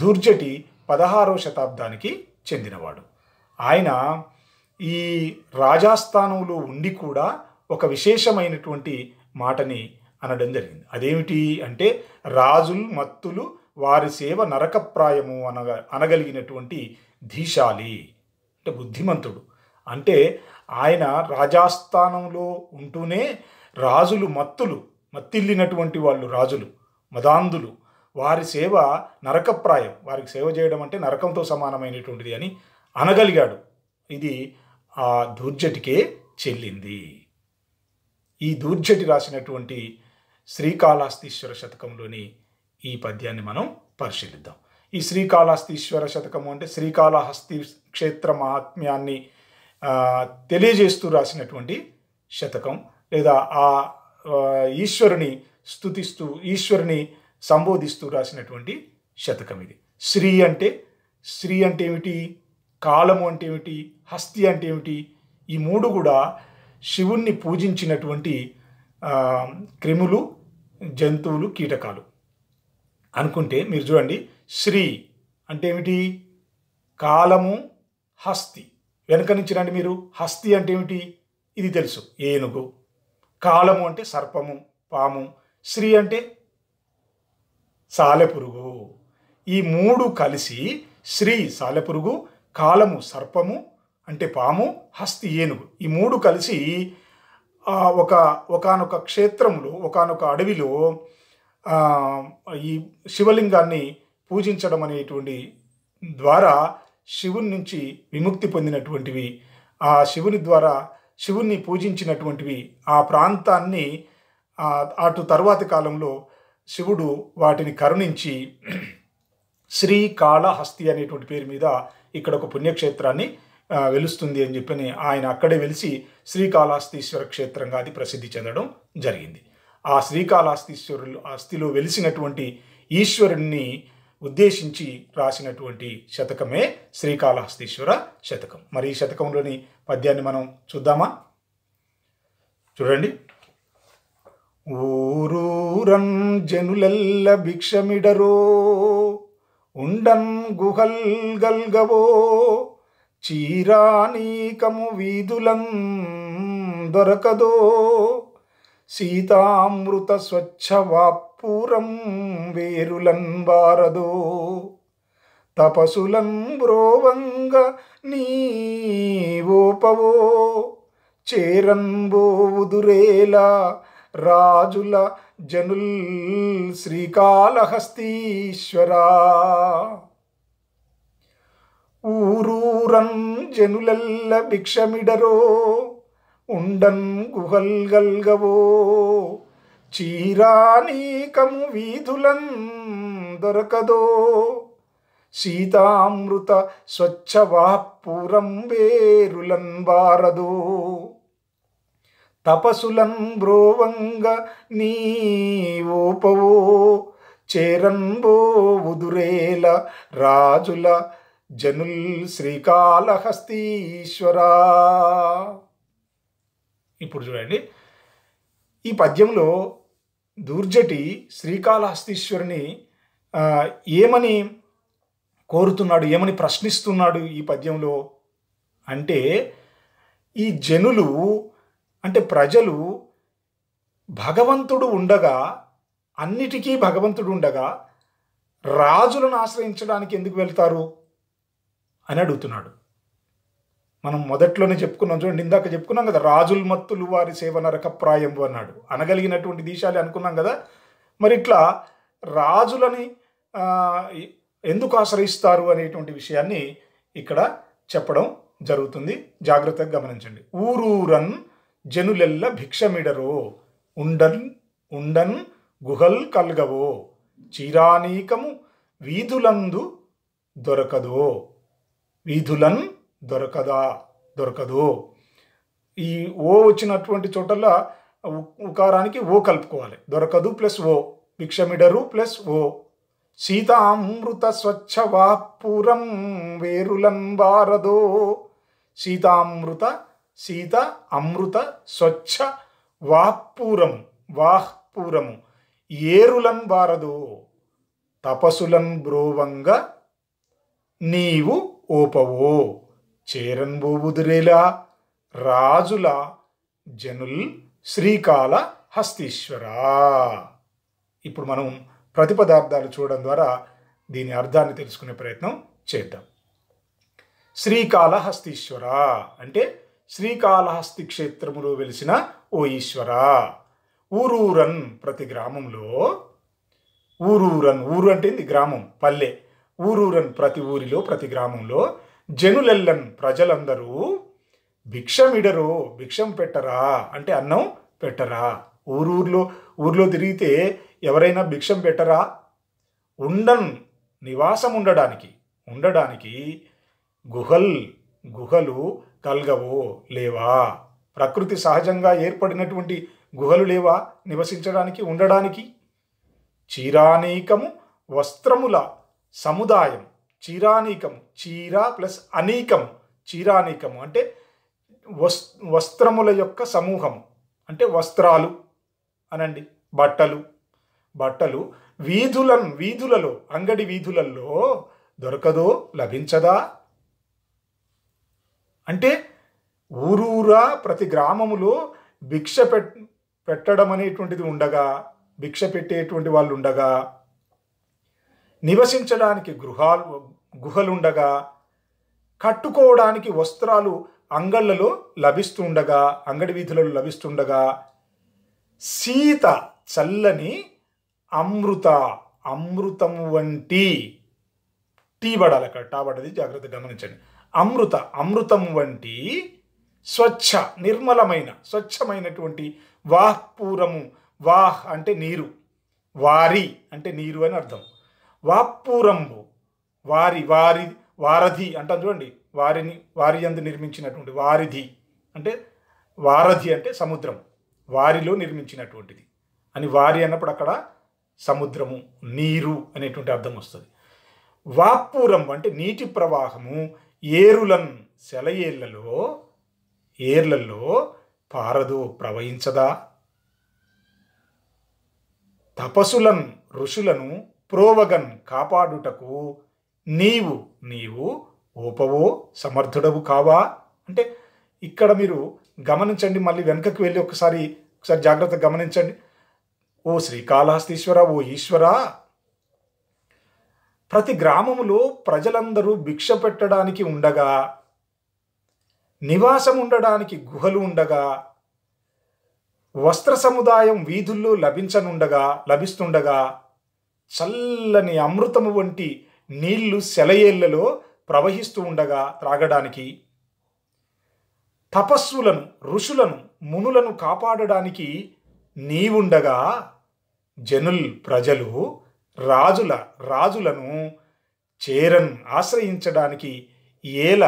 S1: దుర్జటి పదహారవ శతాబ్దానికి చెందినవాడు ఆయన ఈ రాజాస్థానంలో ఉండి కూడా ఒక విశేషమైనటువంటి మాటని అనడం జరిగింది అదేమిటి అంటే రాజులు మత్తులు వారి సేవ నరకప్రాయము అనగ అనగలిగినటువంటి ధీశాలి అంటే బుద్ధిమంతుడు అంటే ఆయన రాజాస్థానంలో ఉంటూనే రాజులు మత్తులు మత్తిల్లినటువంటి వాళ్ళు రాజులు మదాంధులు వారి సేవ నరకప్రాయం వారికి సేవ చేయడం అంటే నరకంతో సమానమైనటువంటిది అని అనగలిగాడు ఇది ఆ దూర్జటికే చెల్లింది ఈ దూర్జటి రాసినటువంటి శ్రీకాళాస్తీశ్వర శతకంలోని ఈ పద్యాన్ని మనం పరిశీలిద్దాం ఈ శ్రీకాళహస్తీశ్వర శతకము అంటే శ్రీకాళహస్తి క్షేత్ర మహాత్మ్యాన్ని తెలియజేస్తూ రాసినటువంటి శతకం లేదా ఆ ఈశ్వరుని స్థుతిస్తూ ఈశ్వరుని సంబోధిస్తూ రాసినటువంటి శతకం ఇది శ్రీ అంటే శ్రీ అంటే ఏమిటి కాలము అంటే ఏమిటి హస్తి అంటే ఏమిటి ఈ మూడు కూడా శివుణ్ణి పూజించినటువంటి క్రిములు జంతువులు కీటకాలు అనుకుంటే మీరు చూడండి శ్రీ అంటే ఏమిటి కాలము హస్తి వెనక నుంచి రండి మీరు హస్తి అంటే ఏమిటి ఇది తెలుసు ఏనుగు కాలము అంటే సర్పము పాము శ్రీ అంటే సాలెపురుగు ఈ మూడు కలిసి శ్రీ సాలెపురుగు కాలము సర్పము అంటే పాము హస్తి ఏనుగు ఈ మూడు కలిసి ఒక ఒకనొక క్షేత్రంలో ఒకనొక అడవిలో ఈ శివలింగాన్ని పూజించడం అనేటువంటి ద్వారా శివుని నుంచి విముక్తి పొందినటువంటివి ఆ శివుని ద్వారా శివుణ్ణి పూజించినటువంటివి ఆ ప్రాంతాన్ని అటు తరువాతి కాలంలో శివుడు వాటిని కరుణించి శ్రీకాళహస్తి అనేటువంటి పేరు మీద ఇక్కడ ఒక పుణ్యక్షేత్రాన్ని వెలుస్తుంది అని చెప్పని ఆయన అక్కడే వెలిసి శ్రీకాళహస్తీశ్వర క్షేత్రంగా అది ప్రసిద్ధి చెందడం జరిగింది ఆ శ్రీకాళహస్తీశ్వరులు అస్థిలో వెలిసినటువంటి ఈశ్వరుణ్ణి ఉద్దేశించి రాసినటువంటి శతకమే శ్రీకాళహస్తీశ్వర శతకం మరి ఈ శతకంలోని పద్యాన్ని మనం చూద్దామా చూడండి ఊరూరం జనులెల్ల భిక్షమిడరో ఉండం గుహల్ గల్గవో చీరానీకము వీధులం దొరకదో సీతామృత స్వచ్ఛ వాపురం వేరులం వారదో తపసులం బ్రోవంగ నీవోపవో చేరంబోవుదురేలా రాజుల జనుల్ శ్రీకాళహస్తీశ్వరా ഊരൂറൻ ജനുലല്ല ഭിക്ഷമിടരോ ഉണ്ടൻ ഗുഹൽ ഗൽഗവോ ചീരാനീകമു വീതുലൻ ദൊരകതോ സീതാമൃത സ്വച്ഛവാപ്പുറം വേരുലൻ വാരതോ తపసులం బ్రోవంగ నీ నీవోపవో చేరంబోవుదురేల రాజుల జనుల్ శ్రీకాళహస్తీశ్వరా ఇప్పుడు చూడండి ఈ పద్యంలో దూర్జటి శ్రీకాళహస్తీశ్వరుని ఏమని కోరుతున్నాడు ఏమని ప్రశ్నిస్తున్నాడు ఈ పద్యంలో అంటే ఈ జనులు అంటే ప్రజలు భగవంతుడు ఉండగా అన్నిటికీ భగవంతుడు ఉండగా రాజులను ఆశ్రయించడానికి ఎందుకు వెళ్తారు అని అడుగుతున్నాడు మనం మొదట్లోనే చెప్పుకున్నాం చూడండి ఇందాక చెప్పుకున్నాం కదా రాజుల మత్తులు వారి సేవ నరకప్రాయం అన్నాడు అనగలిగినటువంటి దేశాలు అనుకున్నాం కదా మరి ఇట్లా రాజులని ఎందుకు ఆశ్రయిస్తారు అనేటువంటి విషయాన్ని ఇక్కడ చెప్పడం జరుగుతుంది జాగ్రత్తగా గమనించండి ఊరూరన్ జనులెల్ల భిక్షమిడరో ఉండన్ ఉండన్ గుహల్ కల్గవో చీరానీకము వీధులందు దొరకదో వీధులన్ దొరకదా దొరకదు ఈ ఓ వచ్చినటువంటి చోటల్లా ఉకారానికి ఓ కలుపుకోవాలి దొరకదు ప్లస్ ఓ భిక్షమిడరు ప్లస్ ఓ సీతామృత స్వచ్ఛవాపురం వేరులం వారదో సీతామృత సీత అమృత స్వచ్ఛ వాహ్పూరం వాహ్పూరము ఏరులం వారదు తపసులం బ్రోవంగ నీవు ఓపవో చేరన్బూబుదురేలా రాజుల జనుల్ శ్రీకాల హస్తీశ్వరా ఇప్పుడు మనం ప్రతిపదార్థాలు చూడడం ద్వారా దీని అర్థాన్ని తెలుసుకునే ప్రయత్నం చేద్దాం శ్రీకాళహస్తీశ్వర అంటే శ్రీకాళహస్తి క్షేత్రములో వెలిసిన ఓ ఈశ్వర ఊరూరన్ ప్రతి గ్రామంలో ఊరూరన్ ఊరు అంటే ఇది గ్రామం పల్లె ఊరూరన్ ప్రతి ఊరిలో ప్రతి గ్రామంలో జనులెల్లన్ ప్రజలందరూ భిక్షమిడరు భిక్షం పెట్టరా అంటే అన్నం పెట్టరా ఊరూరులో ఊర్లో తిరిగితే ఎవరైనా భిక్షం పెట్టరా ఉండన్ నివాసం ఉండడానికి ఉండడానికి గుహల్ గుహలు కలగవు లేవా ప్రకృతి సహజంగా ఏర్పడినటువంటి గుహలు లేవా నివసించడానికి ఉండడానికి చీరానీకము వస్త్రముల సముదాయం చీరానీకము చీర ప్లస్ అనీకము చీరానీకము అంటే వస్ వస్త్రముల యొక్క సమూహము అంటే వస్త్రాలు అనండి బట్టలు బట్టలు వీధులను వీధులలో అంగడి వీధులలో దొరకదో లభించదా అంటే ఊరూరా ప్రతి గ్రామములో భిక్ష పెట్ పెట్టడం అనేటువంటిది ఉండగా భిక్ష పెట్టేటువంటి వాళ్ళు ఉండగా నివసించడానికి గృహాలు గుహలుండగా కట్టుకోవడానికి వస్త్రాలు అంగళ్ళలో లభిస్తుండగా అంగడి వీధులలో లభిస్తుండగా సీత చల్లని అమృత అమృతం వంటి టీ పడాలి అక్కడ టా జాగ్రత్తగా జాగ్రత్త గమనించండి అమృత అమృతం వంటి స్వచ్ఛ నిర్మలమైన స్వచ్ఛమైనటువంటి వాహ్ పూరము వాహ్ అంటే నీరు వారి అంటే నీరు అని అర్థం వాపూరంబు వారి వారి వారధి అంటాం చూడండి వారిని వారి అందు నిర్మించినటువంటి వారిధి అంటే వారధి అంటే సముద్రం వారిలో నిర్మించినటువంటిది అని వారి అన్నప్పుడు అక్కడ సముద్రము నీరు అనేటువంటి అర్థం వస్తుంది వాపూరం అంటే నీటి ప్రవాహము ఏరులన్ సెలయేళ్లలో ఏర్లలో పారదు ప్రవహించదా తపసులన్ ఋషులను ప్రోవగన్ కాపాడుటకు నీవు నీవు ఓపవో సమర్థుడవు కావా అంటే ఇక్కడ మీరు గమనించండి మళ్ళీ వెనకకు వెళ్ళి ఒకసారి ఒకసారి జాగ్రత్తగా గమనించండి ఓ శ్రీకాళహస్తీశ్వర ఓ ఈశ్వరా ప్రతి గ్రామములో ప్రజలందరూ భిక్ష పెట్టడానికి ఉండగా నివాసం ఉండడానికి గుహలు ఉండగా వస్త్ర సముదాయం వీధుల్లో లభించనుండగా లభిస్తుండగా చల్లని అమృతము వంటి నీళ్లు సెలయేళ్లలో ప్రవహిస్తూ ఉండగా త్రాగడానికి తపస్సులను ఋషులను మునులను కాపాడడానికి నీవుండగా జనుల్ ప్రజలు రాజుల రాజులను చేరన్ ఆశ్రయించడానికి ఏల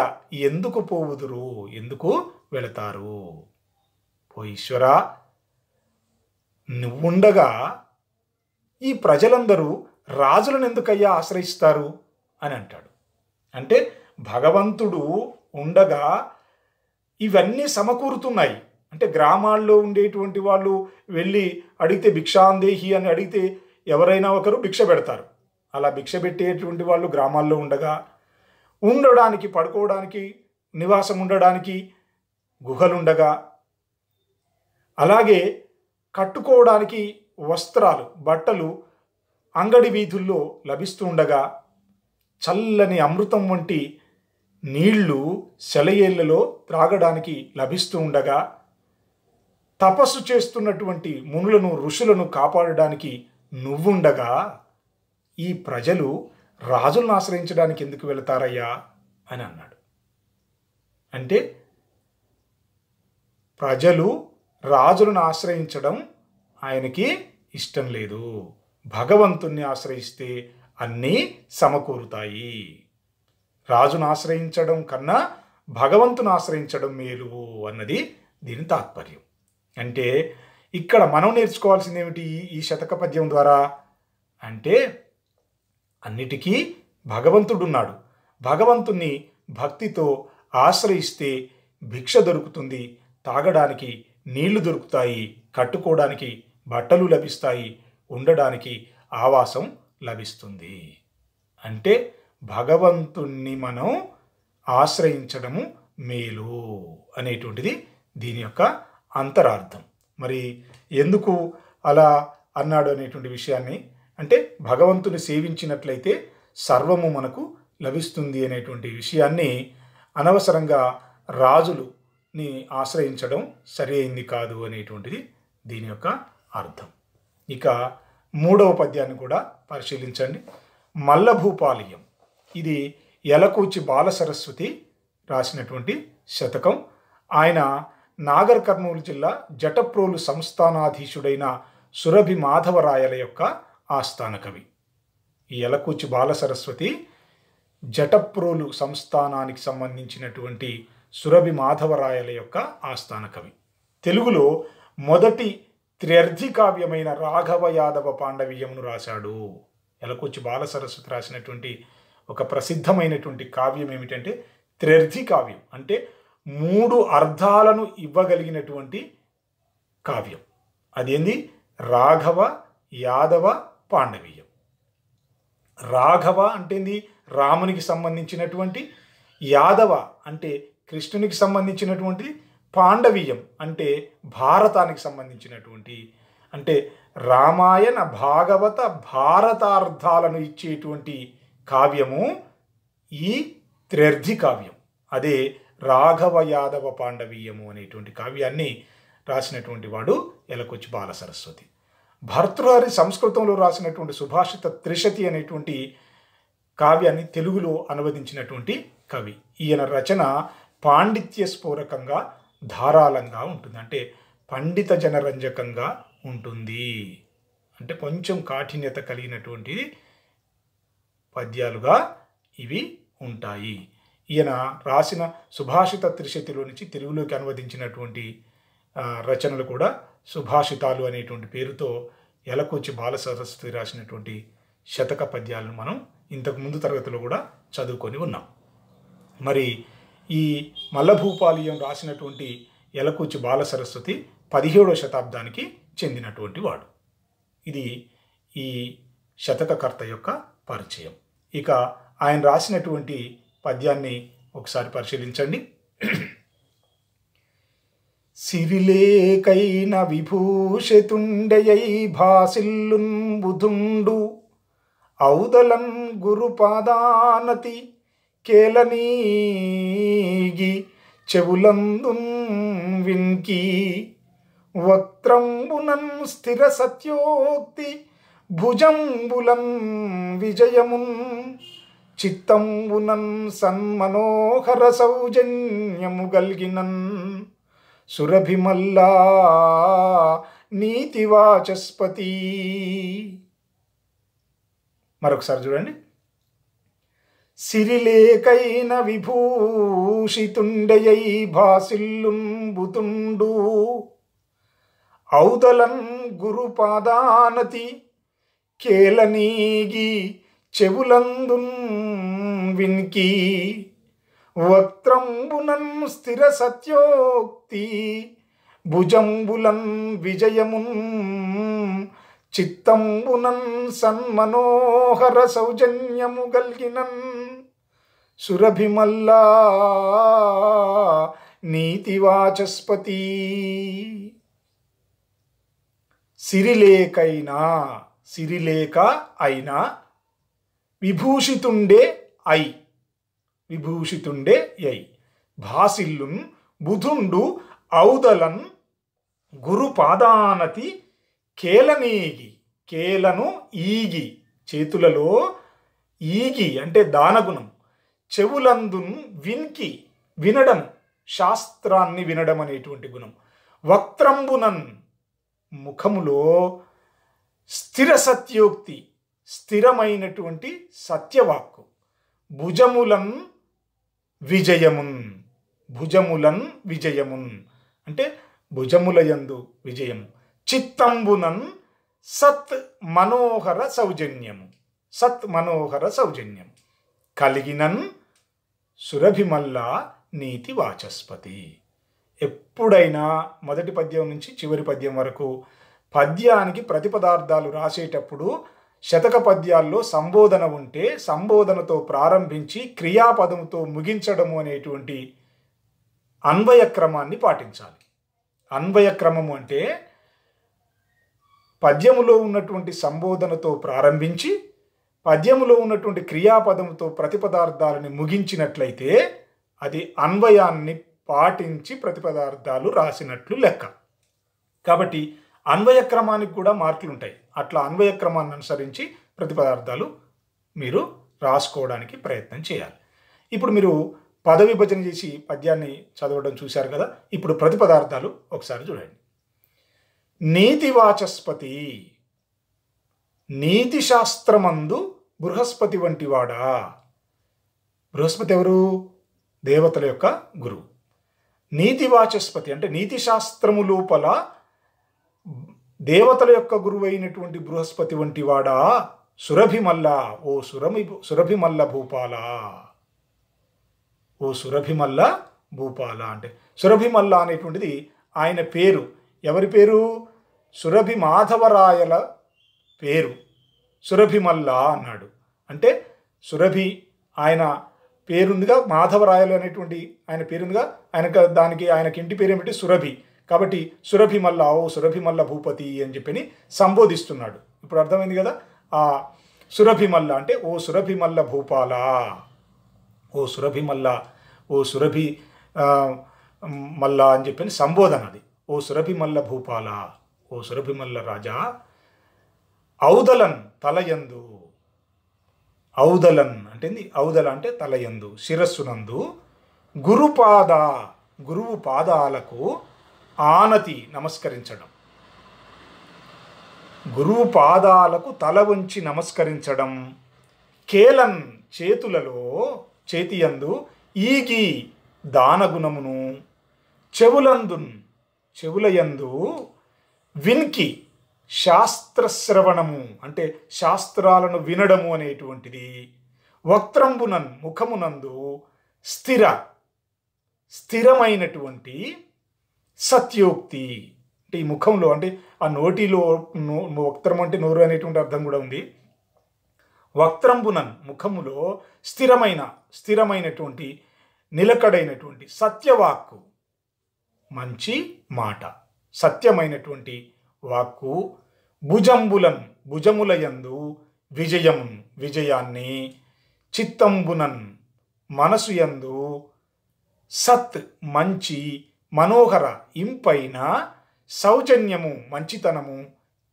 S1: ఎందుకు పోవుదురు ఎందుకు వెళతారు ఓ ఈశ్వర నువ్వుండగా ఈ ప్రజలందరూ రాజులను ఎందుకయ్యా ఆశ్రయిస్తారు అని అంటాడు అంటే భగవంతుడు ఉండగా ఇవన్నీ సమకూరుతున్నాయి అంటే గ్రామాల్లో ఉండేటువంటి వాళ్ళు వెళ్ళి అడిగితే భిక్షాందేహి అని అడిగితే ఎవరైనా ఒకరు భిక్ష పెడతారు అలా భిక్ష పెట్టేటువంటి వాళ్ళు గ్రామాల్లో ఉండగా ఉండడానికి పడుకోవడానికి నివాసం ఉండడానికి గుహలుండగా అలాగే కట్టుకోవడానికి వస్త్రాలు బట్టలు అంగడి వీధుల్లో లభిస్తూ ఉండగా చల్లని అమృతం వంటి నీళ్లు సెలయేళ్లలో త్రాగడానికి లభిస్తూ ఉండగా తపస్సు చేస్తున్నటువంటి మునులను ఋషులను కాపాడడానికి నువ్వుండగా ఈ ప్రజలు రాజులను ఆశ్రయించడానికి ఎందుకు వెళతారయ్యా అని అన్నాడు అంటే ప్రజలు రాజులను ఆశ్రయించడం ఆయనకి ఇష్టం లేదు భగవంతుణ్ణి ఆశ్రయిస్తే అన్నీ సమకూరుతాయి రాజును ఆశ్రయించడం కన్నా భగవంతుని ఆశ్రయించడం మేలు అన్నది దీని తాత్పర్యం అంటే ఇక్కడ మనం నేర్చుకోవాల్సింది ఏమిటి ఈ శతక పద్యం ద్వారా అంటే అన్నిటికీ భగవంతుడున్నాడు భగవంతుణ్ణి భక్తితో ఆశ్రయిస్తే భిక్ష దొరుకుతుంది తాగడానికి నీళ్లు దొరుకుతాయి కట్టుకోవడానికి బట్టలు లభిస్తాయి ఉండడానికి ఆవాసం లభిస్తుంది అంటే భగవంతుణ్ణి మనం ఆశ్రయించడము మేలు అనేటువంటిది దీని యొక్క అంతరార్థం మరి ఎందుకు అలా అన్నాడు అనేటువంటి విషయాన్ని అంటే భగవంతుని సేవించినట్లయితే సర్వము మనకు లభిస్తుంది అనేటువంటి విషయాన్ని అనవసరంగా రాజులుని ఆశ్రయించడం సరి అయింది కాదు అనేటువంటిది దీని యొక్క అర్థం ఇక మూడవ పద్యాన్ని కూడా పరిశీలించండి మల్లభూపాలయం ఇది ఎలకూచి బాల సరస్వతి రాసినటువంటి శతకం ఆయన నాగర్ కర్నూలు జిల్లా జటప్రోలు సంస్థానాధీశుడైన సురభి మాధవరాయల యొక్క ఆస్థాన కవి ఈ ఎలకూచి బాలసరస్వతి జటప్రోలు సంస్థానానికి సంబంధించినటువంటి సురభి మాధవరాయల యొక్క ఆస్థాన కవి తెలుగులో మొదటి త్ర్యర్థి కావ్యమైన రాఘవ యాదవ పాండవీయమును రాశాడు ఎలకొచ్చి బాలసరస్వతి రాసినటువంటి ఒక ప్రసిద్ధమైనటువంటి కావ్యం ఏమిటంటే త్ర్యర్థి కావ్యం అంటే మూడు అర్థాలను ఇవ్వగలిగినటువంటి కావ్యం అదేంది రాఘవ యాదవ పాండవీయం రాఘవ అంటేంది రామునికి సంబంధించినటువంటి యాదవ అంటే కృష్ణునికి సంబంధించినటువంటి పాండవీయం అంటే భారతానికి సంబంధించినటువంటి అంటే రామాయణ భాగవత భారతార్థాలను ఇచ్చేటువంటి కావ్యము ఈ త్ర్యర్థి కావ్యం అదే రాఘవ యాదవ పాండవీయము అనేటువంటి కావ్యాన్ని రాసినటువంటి వాడు ఎలకొచ్చి బాల సరస్వతి భర్తృహరి సంస్కృతంలో రాసినటువంటి సుభాషిత త్రిశతి అనేటువంటి కావ్యాన్ని తెలుగులో అనువదించినటువంటి కవి ఈయన రచన పాండిత్య స్ఫూరకంగా ధారాళంగా ఉంటుంది అంటే పండిత జనరంజకంగా ఉంటుంది అంటే కొంచెం కాఠిన్యత కలిగినటువంటి పద్యాలుగా ఇవి ఉంటాయి ఈయన రాసిన సుభాషిత త్రిశతిలో నుంచి తెలుగులోకి అనువదించినటువంటి రచనలు కూడా సుభాషితాలు అనేటువంటి పేరుతో ఎలకొచ్చి బాల సరస్వతి రాసినటువంటి శతక పద్యాలను మనం ఇంతకు ముందు తరగతిలో కూడా చదువుకొని ఉన్నాం మరి ఈ మల్లభూపాలయం రాసినటువంటి ఎలకూచి బాల సరస్వతి పదిహేడవ శతాబ్దానికి చెందినటువంటి వాడు ఇది ఈ శతకకర్త యొక్క పరిచయం ఇక ఆయన రాసినటువంటి పద్యాన్ని ఒకసారి పరిశీలించండి సిరిలేకైన విభూషితుండయై భాసిల్లున్ బుధుండు ఔదలన్ గురుపాదానతి కేలనీగి చెవులందున్ వింకి వక్త్రంబునన్ స్థిర సత్యోక్తి భుజంబులం విజయమున్ చిత్తంబునన్ సన్మనోహర సౌజన్యము గల్గినన్ సురభిమల్లా నీతివాచస్పతి మరొకసారి చూడండి సిరిలేకైన విభూషితుండయై భాసిల్లుంబుతుండు ఔదలం గురుపాదానతి కేలనీగి చెవులందున్ వినికి వక్త్రంబునన్ స్థిర సత్యోక్తి భుజంబులం విజయమున్ చిత్తంబునం సన్మనోహర సౌజన్యము గల్గినన్ సురభిమల్లా నీతివాచస్పతి సిరిలేకైనా సిరిలేక అయినా విభూషితుండే ఐ విభూషితుండే ఐ భాసిల్లున్ బుధుండు ఔదలన్ గురు పాదానతి కేలనీగి కేలను ఈగి చేతులలో ఈగి అంటే దానగుణం చెవులందున్ విన్కి వినడం శాస్త్రాన్ని వినడం అనేటువంటి గుణం వక్త్రంబునన్ ముఖములో స్థిర సత్యోక్తి స్థిరమైనటువంటి సత్యవాక్కు భుజములన్ విజయమున్ భుజములన్ విజయమున్ అంటే భుజములయందు విజయము చిత్తంబునన్ సత్ మనోహర సౌజన్యము సత్ మనోహర సౌజన్యం కలిగినన్ సురభిమల్లా నీతి వాచస్పతి ఎప్పుడైనా మొదటి పద్యం నుంచి చివరి పద్యం వరకు పద్యానికి ప్రతిపదార్థాలు రాసేటప్పుడు శతక పద్యాల్లో సంబోధన ఉంటే సంబోధనతో ప్రారంభించి క్రియాపదంతో ముగించడము అనేటువంటి అన్వయ క్రమాన్ని పాటించాలి అన్వయ అంటే పద్యములో ఉన్నటువంటి సంబోధనతో ప్రారంభించి పద్యములో ఉన్నటువంటి క్రియాపదంతో ప్రతిపదార్థాలని ముగించినట్లయితే అది అన్వయాన్ని పాటించి ప్రతిపదార్థాలు రాసినట్లు లెక్క కాబట్టి అన్వయ క్రమానికి కూడా మార్కులు ఉంటాయి అట్లా అన్వయ క్రమాన్ని అనుసరించి ప్రతి పదార్థాలు మీరు రాసుకోవడానికి ప్రయత్నం చేయాలి ఇప్పుడు మీరు పద విభజన చేసి పద్యాన్ని చదవడం చూశారు కదా ఇప్పుడు ప్రతి పదార్థాలు ఒకసారి చూడండి నీతివాచస్పతి నీతిశాస్త్రమందు బృహస్పతి వంటివాడా బృహస్పతి ఎవరు దేవతల యొక్క గురువు నీతివాచస్పతి అంటే నీతిశాస్త్రము లోపల దేవతల యొక్క గురువైనటువంటి బృహస్పతి వంటి వాడా సురభిమల్ల ఓ సురమి సురభిమల్ల భూపాల ఓ సురభిమల్ల భూపాల అంటే సురభిమల్ల అనేటువంటిది ఆయన పేరు ఎవరి పేరు సురభి మాధవరాయల పేరు సురభిమల్ల అన్నాడు అంటే సురభి ఆయన పేరుందిగా మాధవరాయలు అనేటువంటి ఆయన పేరుందిగా ఆయన దానికి ఆయనకి ఇంటి పేరు ఏమిటి సురభి కాబట్టి సురభిమల్ల ఓ సురభిమల్ల భూపతి అని చెప్పి సంబోధిస్తున్నాడు ఇప్పుడు అర్థమైంది కదా ఆ సురభిమల్ల అంటే ఓ సురభిమల్ల భూపాల ఓ సురభిమల్ల ఓ సురభి మల్ల అని చెప్పి సంబోధన అది ఓ సురభిమల్ల భూపాల ఓ సురభిమల్ల రాజా ఔదలన్ తలయందు ఔదలన్ అంటే ఔదల అంటే తలయందు శిరస్సునందు గురుపాద గురువు పాదాలకు ఆనతి నమస్కరించడం గురువు పాదాలకు తల ఉంచి నమస్కరించడం కేలన్ చేతులలో చేతియందు ఈగి దానగుణమును చెవులందున్ చెవులయందు విన్కి శాస్త్రశ్రవణము అంటే శాస్త్రాలను వినడము అనేటువంటిది వక్త్రంబునన్ ముఖమునందు స్థిర స్థిరమైనటువంటి సత్యోక్తి అంటే ఈ ముఖంలో అంటే ఆ నోటిలో నో వక్త్రం అంటే నోరు అనేటువంటి అర్థం కూడా ఉంది వక్త్రంబునన్ ముఖములో స్థిరమైన స్థిరమైనటువంటి నిలకడైనటువంటి సత్యవాక్కు మంచి మాట సత్యమైనటువంటి వాక్కు భుజంబులన్ భుజములయందు విజయం విజయాన్ని చిత్తంబునన్ మనసు యందు సత్ మంచి మనోహర ఇంపైన సౌజన్యము మంచితనము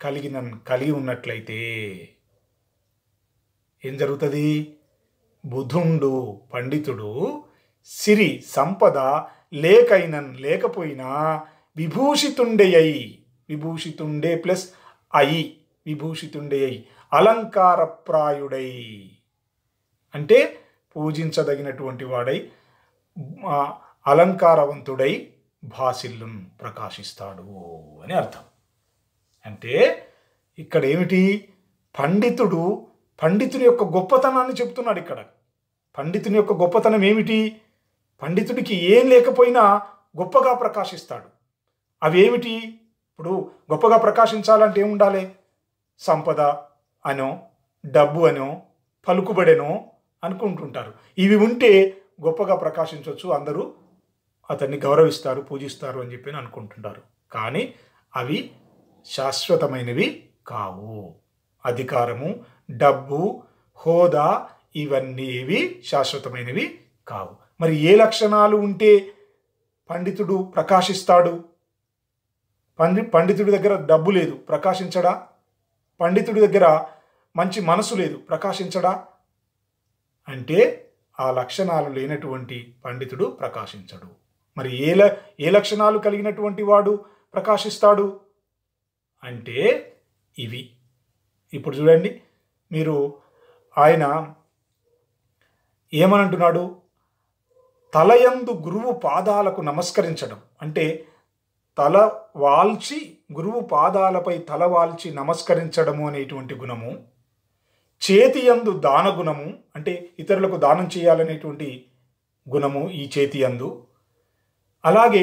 S1: కలిగిన కలిగి ఉన్నట్లయితే ఏం జరుగుతుంది బుధుండు పండితుడు సిరి సంపద లేకైనన్ లేకపోయినా విభూషితుండే అయి విభూషితుండే ప్లస్ అయి విభూషితుండే అయి అలంకారప్రాయుడై అంటే పూజించదగినటువంటి వాడై అలంకారవంతుడై భాసిల్లున్ ప్రకాశిస్తాడు అని అర్థం అంటే ఇక్కడ ఏమిటి పండితుడు పండితుని యొక్క గొప్పతనాన్ని చెప్తున్నాడు ఇక్కడ పండితుని యొక్క గొప్పతనం ఏమిటి పండితుడికి ఏం లేకపోయినా గొప్పగా ప్రకాశిస్తాడు అవేమిటి ఇప్పుడు గొప్పగా ప్రకాశించాలంటే ఏముండాలి సంపద అనో డబ్బు అనో పలుకుబడెనో అనుకుంటుంటారు ఇవి ఉంటే గొప్పగా ప్రకాశించవచ్చు అందరూ అతన్ని గౌరవిస్తారు పూజిస్తారు అని చెప్పి అనుకుంటుంటారు కానీ అవి శాశ్వతమైనవి కావు అధికారము డబ్బు హోదా ఇవన్నీ శాశ్వతమైనవి కావు మరి ఏ లక్షణాలు ఉంటే పండితుడు ప్రకాశిస్తాడు పండి పండితుడి దగ్గర డబ్బు లేదు ప్రకాశించడా పండితుడి దగ్గర మంచి మనసు లేదు ప్రకాశించడా అంటే ఆ లక్షణాలు లేనటువంటి పండితుడు ప్రకాశించడు మరి ఏ ఏ లక్షణాలు కలిగినటువంటి వాడు ప్రకాశిస్తాడు అంటే ఇవి ఇప్పుడు చూడండి మీరు ఆయన ఏమనంటున్నాడు తలయందు గురువు పాదాలకు నమస్కరించడం అంటే తల వాల్చి గురువు పాదాలపై తల వాల్చి నమస్కరించడము అనేటువంటి గుణము చేతియందు దాన గుణము అంటే ఇతరులకు దానం చేయాలనేటువంటి గుణము ఈ చేతియందు అలాగే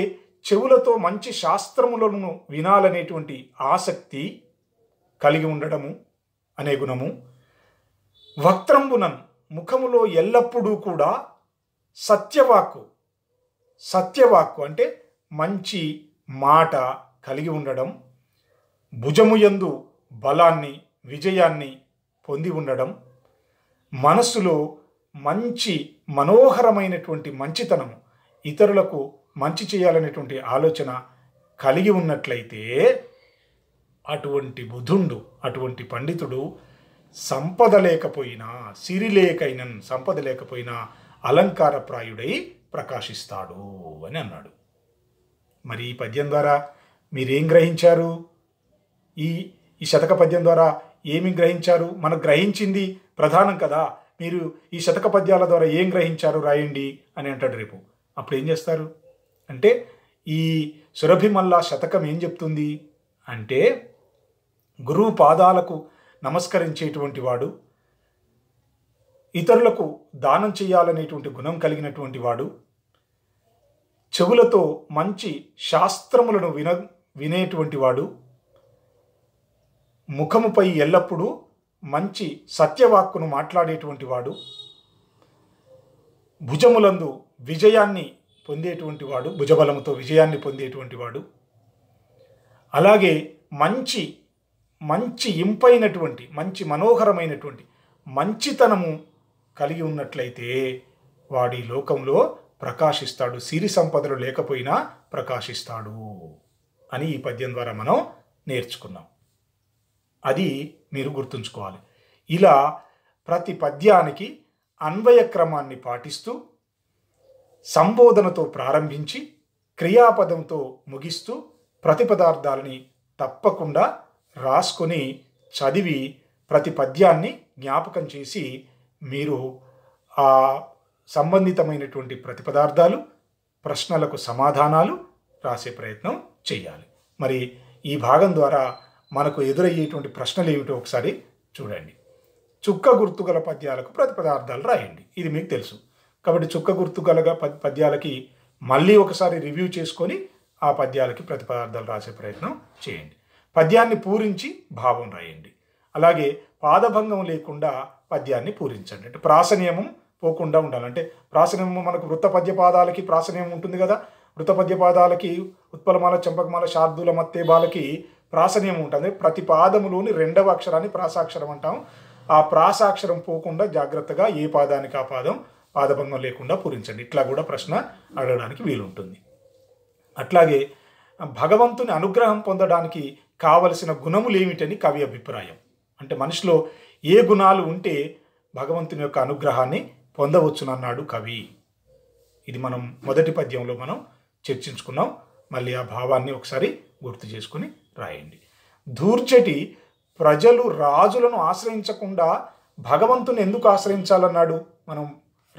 S1: చెవులతో మంచి శాస్త్రములను వినాలనేటువంటి ఆసక్తి కలిగి ఉండడము అనే గుణము వక్త్రంబునన్ ముఖములో ఎల్లప్పుడూ కూడా సత్యవాక్కు సత్యవాక్కు అంటే మంచి మాట కలిగి ఉండడం భుజము యందు బలాన్ని విజయాన్ని పొంది ఉండడం మనస్సులో మంచి మనోహరమైనటువంటి మంచితనము ఇతరులకు మంచి చేయాలనేటువంటి ఆలోచన కలిగి ఉన్నట్లయితే అటువంటి బుధుండు అటువంటి పండితుడు సంపద లేకపోయినా సిరి సంపద లేకపోయినా అలంకార ప్రాయుడై ప్రకాశిస్తాడు అని అన్నాడు మరి ఈ పద్యం ద్వారా మీరేం గ్రహించారు ఈ ఈ శతక పద్యం ద్వారా ఏమి గ్రహించారు మనం గ్రహించింది ప్రధానం కదా మీరు ఈ శతక పద్యాల ద్వారా ఏం గ్రహించారు రాయండి అని అంటాడు రేపు అప్పుడు ఏం చేస్తారు అంటే ఈ సురభిమల్ల శతకం ఏం చెప్తుంది అంటే గురువు పాదాలకు నమస్కరించేటువంటి వాడు ఇతరులకు దానం చేయాలనేటువంటి గుణం కలిగినటువంటి వాడు చెవులతో మంచి శాస్త్రములను విన వినేటువంటి వాడు ముఖముపై ఎల్లప్పుడూ మంచి సత్యవాక్కును మాట్లాడేటువంటి వాడు భుజములందు విజయాన్ని పొందేటువంటి వాడు భుజబలముతో విజయాన్ని పొందేటువంటి వాడు అలాగే మంచి మంచి ఇంపైనటువంటి మంచి మనోహరమైనటువంటి మంచితనము కలిగి ఉన్నట్లయితే వాడి లోకంలో ప్రకాశిస్తాడు సిరి సంపదలు లేకపోయినా ప్రకాశిస్తాడు అని ఈ పద్యం ద్వారా మనం నేర్చుకున్నాం అది మీరు గుర్తుంచుకోవాలి ఇలా ప్రతి పద్యానికి అన్వయ క్రమాన్ని పాటిస్తూ సంబోధనతో ప్రారంభించి క్రియాపదంతో ముగిస్తూ ప్రతి పదార్థాలని తప్పకుండా రాసుకొని చదివి ప్రతి పద్యాన్ని జ్ఞాపకం చేసి మీరు ఆ సంబంధితమైనటువంటి ప్రతి పదార్థాలు ప్రశ్నలకు సమాధానాలు రాసే ప్రయత్నం చేయాలి మరి ఈ భాగం ద్వారా మనకు ఎదురయ్యేటువంటి ప్రశ్నలు ఏమిటో ఒకసారి చూడండి చుక్క గుర్తుగల పద్యాలకు ప్రతి పదార్థాలు రాయండి ఇది మీకు తెలుసు కాబట్టి చుక్క గుర్తు కలగ పద్యాలకి మళ్ళీ ఒకసారి రివ్యూ చేసుకొని ఆ పద్యాలకి ప్రతిపదార్థాలు రాసే ప్రయత్నం చేయండి పద్యాన్ని పూరించి భావం రాయండి అలాగే పాదభంగం లేకుండా పద్యాన్ని పూరించండి అంటే ప్రాసనియమం పోకుండా ఉండాలి అంటే ప్రాసనియమం మనకు వృత్త పద్య పాదాలకి ప్రాసనియమం ఉంటుంది కదా వృత్త పద్య పాదాలకి ఉత్పలమాల చంపకమాల శార్దుల మత్తేబాలకి ప్రాసనీయం ఉంటుంది ప్రతి పాదములోని రెండవ అక్షరాన్ని ప్రాసాక్షరం అంటాం ఆ ప్రాసాక్షరం పోకుండా జాగ్రత్తగా ఏ పాదానికి ఆ పాదం పాదభంగం లేకుండా పూరించండి ఇట్లా కూడా ప్రశ్న అడగడానికి వీలుంటుంది అట్లాగే భగవంతుని అనుగ్రహం పొందడానికి కావలసిన గుణములు ఏమిటని కవి అభిప్రాయం అంటే మనిషిలో ఏ గుణాలు ఉంటే భగవంతుని యొక్క అనుగ్రహాన్ని పొందవచ్చునన్నాడు కవి ఇది మనం మొదటి పద్యంలో మనం చర్చించుకున్నాం మళ్ళీ ఆ భావాన్ని ఒకసారి గుర్తు చేసుకుని రాయండి ధూర్చటి ప్రజలు రాజులను ఆశ్రయించకుండా భగవంతుని ఎందుకు ఆశ్రయించాలన్నాడు మనం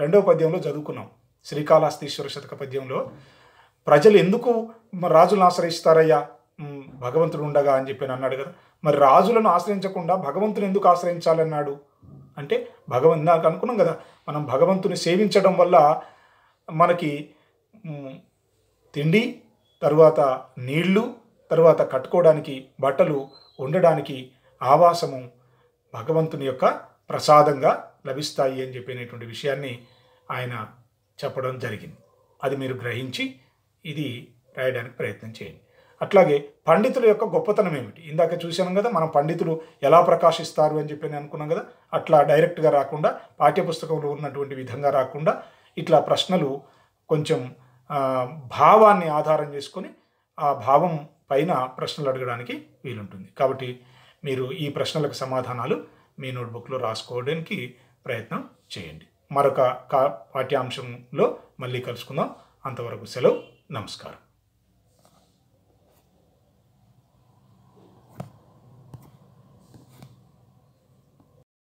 S1: రెండవ పద్యంలో చదువుకున్నాం శ్రీకాళహస్తీశ్వర శతక పద్యంలో ప్రజలు ఎందుకు రాజులను ఆశ్రయిస్తారయ్యా భగవంతుడు ఉండగా అని చెప్పి అన్నాడు కదా మరి రాజులను ఆశ్రయించకుండా భగవంతుని ఎందుకు ఆశ్రయించాలన్నాడు అంటే భగవంతు నాకు అనుకున్నాం కదా మనం భగవంతుని సేవించడం వల్ల మనకి తిండి తరువాత నీళ్లు తరువాత కట్టుకోవడానికి బట్టలు ఉండడానికి ఆవాసము భగవంతుని యొక్క ప్రసాదంగా లభిస్తాయి అని చెప్పినటువంటి విషయాన్ని ఆయన చెప్పడం జరిగింది అది మీరు గ్రహించి ఇది రాయడానికి ప్రయత్నం చేయండి అట్లాగే పండితుల యొక్క గొప్పతనం ఏమిటి ఇందాక చూశాను కదా మనం పండితులు ఎలా ప్రకాశిస్తారు అని చెప్పి నేను అనుకున్నాం కదా అట్లా డైరెక్ట్గా రాకుండా పాఠ్యపుస్తకంలో ఉన్నటువంటి విధంగా రాకుండా ఇట్లా ప్రశ్నలు కొంచెం భావాన్ని ఆధారం చేసుకొని ఆ భావం పైన ప్రశ్నలు అడగడానికి వీలుంటుంది కాబట్టి మీరు ఈ ప్రశ్నలకు సమాధానాలు మీ నోట్బుక్లో రాసుకోవడానికి ప్రయత్నం చేయండి మరొక కా పాఠ్యాంశంలో మళ్ళీ కలుసుకుందాం అంతవరకు సెలవు నమస్కారం